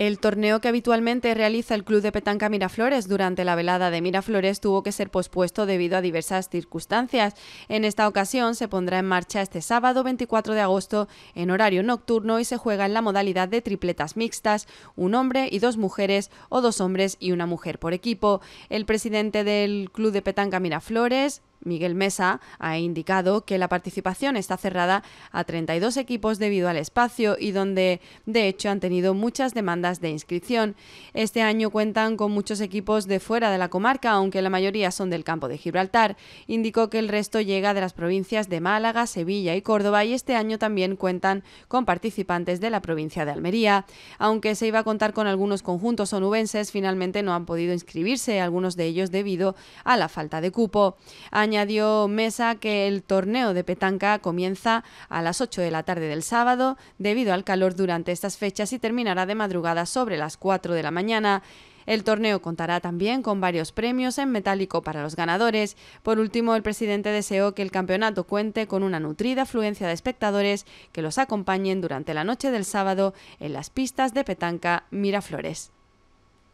El torneo que habitualmente realiza el Club de Petanca Miraflores durante la velada de Miraflores tuvo que ser pospuesto debido a diversas circunstancias. En esta ocasión se pondrá en marcha este sábado 24 de agosto en horario nocturno y se juega en la modalidad de tripletas mixtas, un hombre y dos mujeres o dos hombres y una mujer por equipo. El presidente del Club de Petanca Miraflores, Miguel Mesa ha indicado que la participación está cerrada a 32 equipos debido al espacio y donde, de hecho, han tenido muchas demandas de inscripción. Este año cuentan con muchos equipos de fuera de la comarca, aunque la mayoría son del campo de Gibraltar. Indicó que el resto llega de las provincias de Málaga, Sevilla y Córdoba y este año también cuentan con participantes de la provincia de Almería. Aunque se iba a contar con algunos conjuntos onubenses, finalmente no han podido inscribirse, algunos de ellos debido a la falta de cupo. Añadió Mesa que el torneo de petanca comienza a las 8 de la tarde del sábado debido al calor durante estas fechas y terminará de madrugada sobre las 4 de la mañana. El torneo contará también con varios premios en metálico para los ganadores. Por último, el presidente deseó que el campeonato cuente con una nutrida afluencia de espectadores que los acompañen durante la noche del sábado en las pistas de petanca Miraflores.